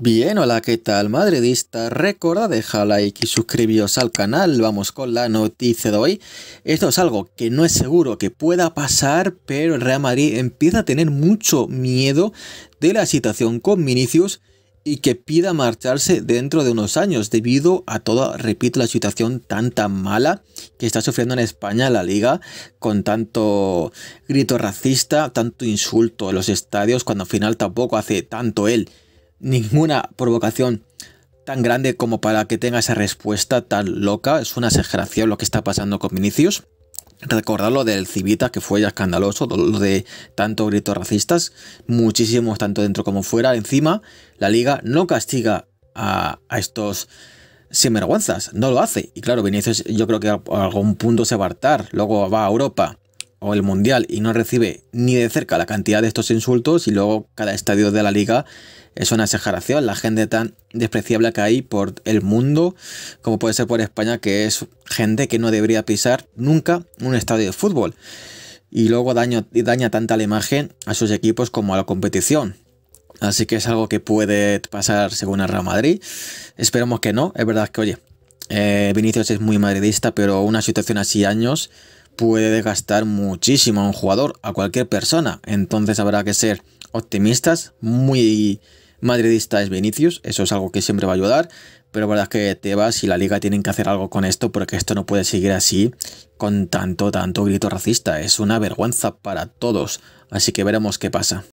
Bien, hola, ¿qué tal madridista? Recuerda dejar like y suscribiros al canal, vamos con la noticia de hoy. Esto es algo que no es seguro que pueda pasar, pero el Real Madrid empieza a tener mucho miedo de la situación con Vinicius y que pida marcharse dentro de unos años debido a toda, repito, la situación tan tan mala que está sufriendo en España la liga con tanto grito racista, tanto insulto en los estadios cuando al final tampoco hace tanto él ninguna provocación tan grande como para que tenga esa respuesta tan loca. Es una exageración lo que está pasando con Vinicius. Recordar lo del Civita, que fue ya escandaloso, lo de tantos gritos racistas, muchísimos tanto dentro como fuera. Encima, la liga no castiga a, a estos sinvergüenzas, no lo hace. Y claro, Vinicius yo creo que a algún punto se va a hartar, luego va a Europa o el Mundial y no recibe ni de cerca la cantidad de estos insultos y luego cada estadio de la liga es una exageración la gente tan despreciable que hay por el mundo, como puede ser por España, que es gente que no debería pisar nunca un estadio de fútbol. Y luego daño, daña tanta la imagen a sus equipos como a la competición. Así que es algo que puede pasar según el Real Madrid. Esperemos que no. Es verdad que, oye, eh, Vinicius es muy madridista, pero una situación así años puede desgastar muchísimo a un jugador, a cualquier persona. Entonces habrá que ser optimistas, muy madridista es Vinicius, eso es algo que siempre va a ayudar, pero la verdad es que Tebas y la liga tienen que hacer algo con esto porque esto no puede seguir así con tanto, tanto grito racista, es una vergüenza para todos, así que veremos qué pasa.